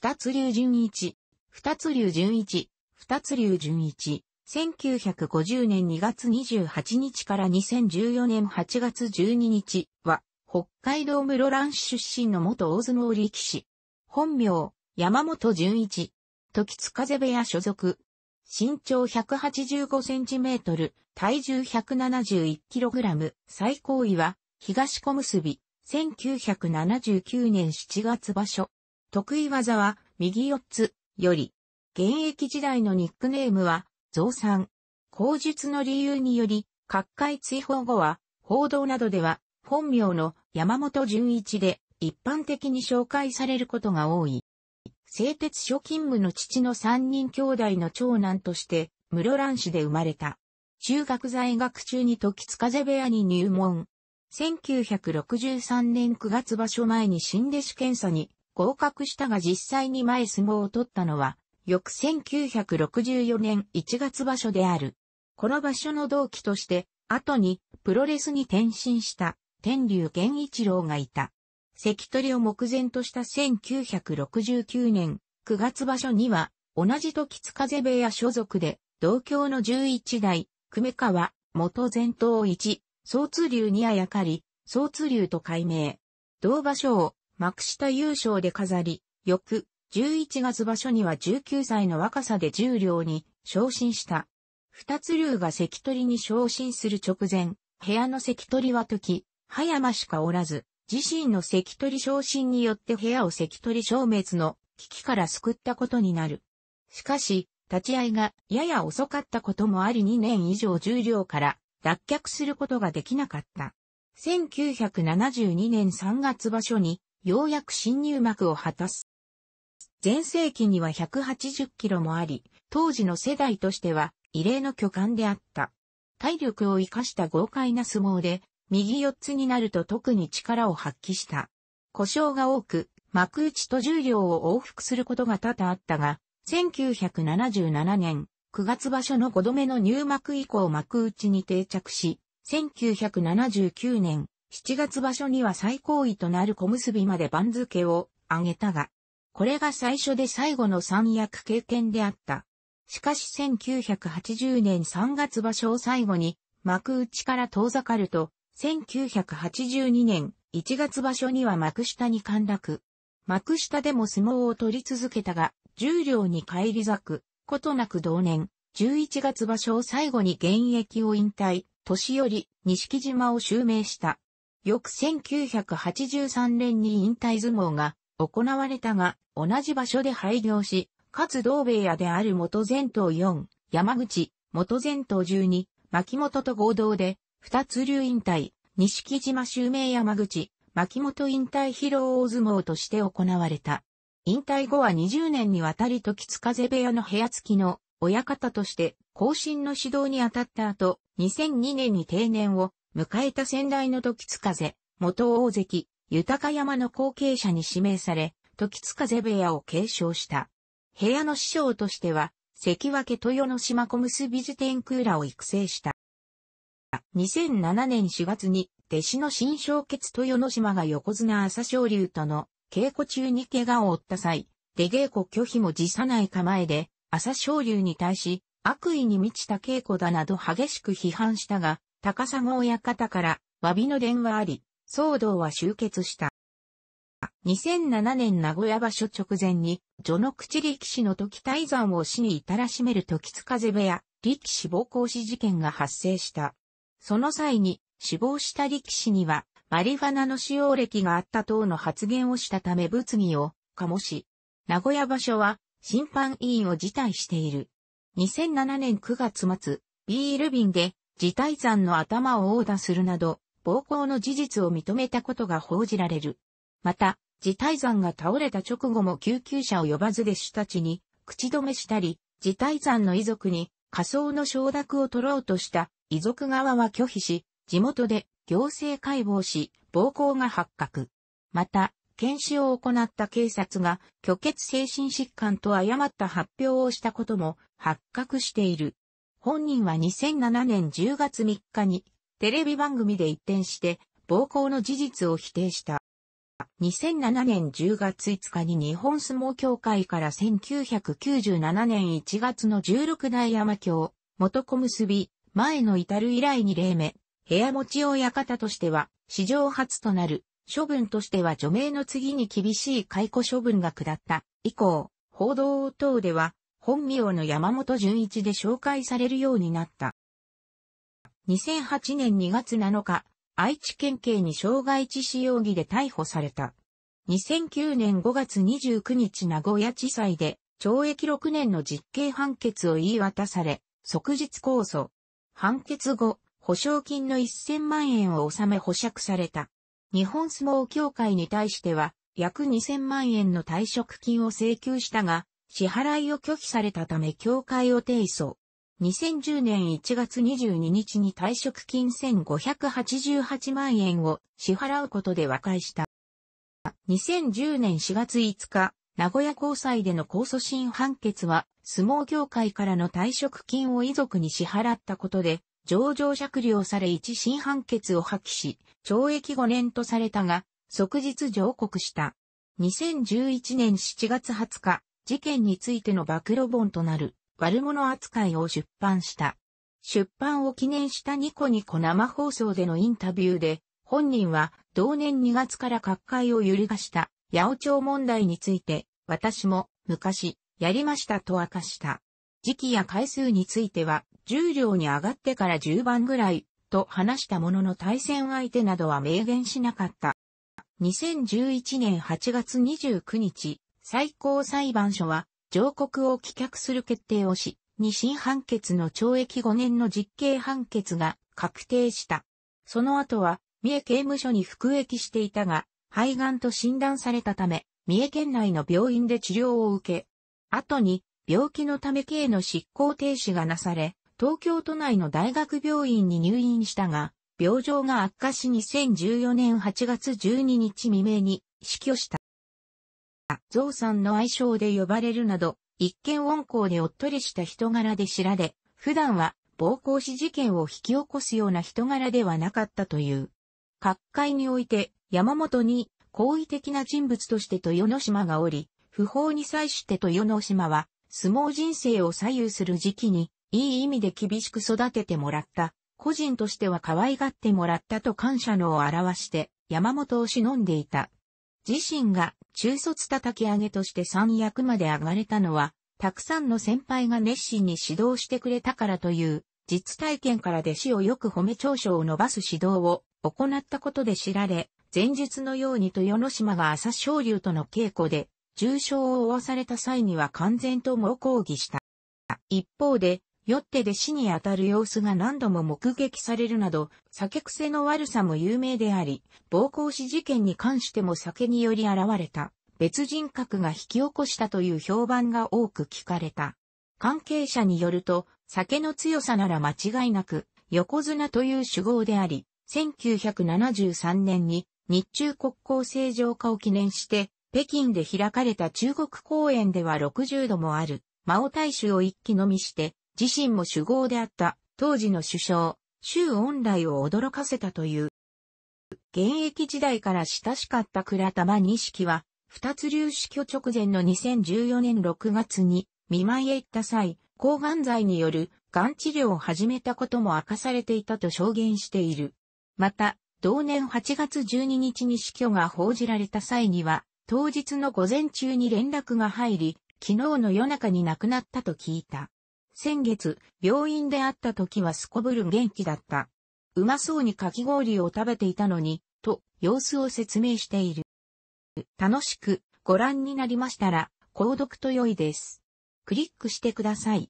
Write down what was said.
二つ竜順一、二つ竜順一、二つ竜順一、1950年2月28日から2014年8月12日は、北海道室蘭市出身の元大相撲力士。本名、山本純一。時津風部屋所属。身長185センチメートル、体重171キログラム。最高位は、東小結、1979年7月場所。得意技は右四つより、現役時代のニックネームは、増産。口述の理由により、各界追放後は、報道などでは、本名の山本純一で、一般的に紹介されることが多い。製鉄所勤務の父の三人兄弟の長男として、室蘭市で生まれた。中学在学中に時津風部屋に入門。1963年9月場所前に新弟子検査に合格したが実際に前相撲を取ったのは、翌1964年1月場所である。この場所の同期として、後にプロレスに転身した天竜源一郎がいた。関取を目前とした1969年9月場所には、同じ時津風部屋所属で、同郷の11代、久米川、元前頭一、総通流にあやかり、総通流と改名。同場所を幕下優勝で飾り、翌11月場所には19歳の若さで十両に昇進した。二つ竜が関取に昇進する直前、部屋の関取は時、葉山しかおらず、自身の関取昇進によって部屋を関取消滅の危機から救ったことになる。しかし、立ち合いがやや遅かったこともあり2年以上重量から脱却することができなかった。1972年3月場所にようやく新入幕を果たす。前世紀には180キロもあり、当時の世代としては異例の巨漢であった。体力を生かした豪快な相撲で、右四つになると特に力を発揮した。故障が多く、幕内と重量を往復することが多々あったが、1977年9月場所の5度目の入幕以降幕内に定着し、1979年7月場所には最高位となる小結まで番付を上げたが、これが最初で最後の三役経験であった。しかし1980年3月場所を最後に幕内から遠ざかると、1982年1月場所には幕下に陥落。幕下でも相撲を取り続けたが、重量に返り咲く、ことなく同年、11月場所を最後に現役を引退、年寄り、西木島を襲名した。翌1983年に引退相撲が行われたが、同じ場所で廃業し、かつ同米屋である元前頭4、山口、元前頭12、牧本と合同で、二つ流引退、西木島襲名山口、牧本引退披露大相撲として行われた。引退後は20年にわたり時津風部屋の部屋付きの親方として後進の指導に当たった後、2002年に定年を迎えた先代の時津風、元大関、豊山の後継者に指名され、時津風部屋を継承した。部屋の師匠としては、関脇豊ノ島小結ビジテンクーラを育成した。2007年4月に、弟子の新小決豊ノ島が横綱朝青龍との稽古中に怪我を負った際、出稽古拒否も辞さない構えで、朝青龍に対し、悪意に満ちた稽古だなど激しく批判したが、高砂親方から詫びの電話あり、騒動は終結した。2007年名古屋場所直前に、序の口力士の時退山を死に至らしめる時津風部屋、力士暴行死事件が発生した。その際に、死亡した力士には、マリファナの使用歴があった等の発言をしたため物議を醸し、名古屋場所は審判委員を辞退している。2007年9月末、ビール瓶で自体山の頭を殴打するなど、暴行の事実を認めたことが報じられる。また、自体山が倒れた直後も救急車を呼ばず弟子たちに口止めしたり、自体山の遺族に仮想の承諾を取ろうとした遺族側は拒否し、地元で行政解剖し、暴行が発覚。また、検視を行った警察が虚血精神疾患と誤った発表をしたことも発覚している。本人は2007年10月3日にテレビ番組で一転して暴行の事実を否定した。2007年10月5日に日本相撲協会から1997年1月の16代山京、元小結び、前の至る以来2例目、部屋持ち親方としては史上初となる、処分としては除名の次に厳しい解雇処分が下った。以降、報道等では本名の山本純一で紹介されるようになった。2008年2月7日、愛知県警に傷害致死容疑で逮捕された。2009年5月29日名古屋地裁で懲役6年の実刑判決を言い渡され、即日控訴。判決後、保証金の1000万円を納め保釈された。日本相撲協会に対しては、約2000万円の退職金を請求したが、支払いを拒否されたため協会を提訴。2010年1月22日に退職金1588万円を支払うことで和解した。2010年4月5日、名古屋高裁での控訴審判決は、相撲協会からの退職金を遺族に支払ったことで、上場借料され一審判決を破棄し、懲役5年とされたが、即日上告した。2011年7月20日、事件についての暴露本となる悪者扱いを出版した。出版を記念したニコニコ生放送でのインタビューで、本人は同年2月から各界を揺るがした八百長問題について、私も昔やりましたと明かした。時期や回数については、重量に上がってから10番ぐらいと話したものの対戦相手などは明言しなかった。2011年8月29日、最高裁判所は、上告を棄却する決定をし、二審判決の懲役5年の実刑判決が確定した。その後は、三重刑務所に服役していたが、肺がんと診断されたため、三重県内の病院で治療を受け、後に病気のため刑の執行停止がなされ、東京都内の大学病院に入院したが、病状が悪化し2014年8月12日未明に死去した。ゾウさんの愛称で呼ばれるなど、一見温厚でおっとりした人柄で知られ、普段は暴行死事件を引き起こすような人柄ではなかったという。各界において山本に好意的な人物として豊ノ島がおり、不法に際して豊ノ島は相撲人生を左右する時期にいい意味で厳しく育ててもらった。個人としては可愛がってもらったと感謝のを表して山本を忍んでいた。自身が中卒叩き上げとして三役まで上がれたのは、たくさんの先輩が熱心に指導してくれたからという、実体験から弟子をよく褒め長所を伸ばす指導を行ったことで知られ、前述のように豊ノ島が朝青龍との稽古で、重傷を負わされた際には完全と猛抗議した。一方で、酔って弟子に当たる様子が何度も目撃されるなど、酒癖の悪さも有名であり、暴行死事件に関しても酒により現れた、別人格が引き起こしたという評判が多く聞かれた。関係者によると、酒の強さなら間違いなく、横綱という主語であり、1973年に日中国交正常化を記念して、北京で開かれた中国公演では60度もある、魔王大衆を一気飲みして、自身も主豪であった当時の首相、周恩来を驚かせたという。現役時代から親しかった倉玉錦は、二つ流死去直前の2014年6月に見舞いへ行った際、抗がん剤によるがん治療を始めたことも明かされていたと証言している。また、同年8月12日に死去が報じられた際には、当日の午前中に連絡が入り、昨日の夜中に亡くなったと聞いた。先月、病院で会った時はすこぶる元気だった。うまそうにかき氷を食べていたのに、と、様子を説明している。楽しくご覧になりましたら、購読と良いです。クリックしてください。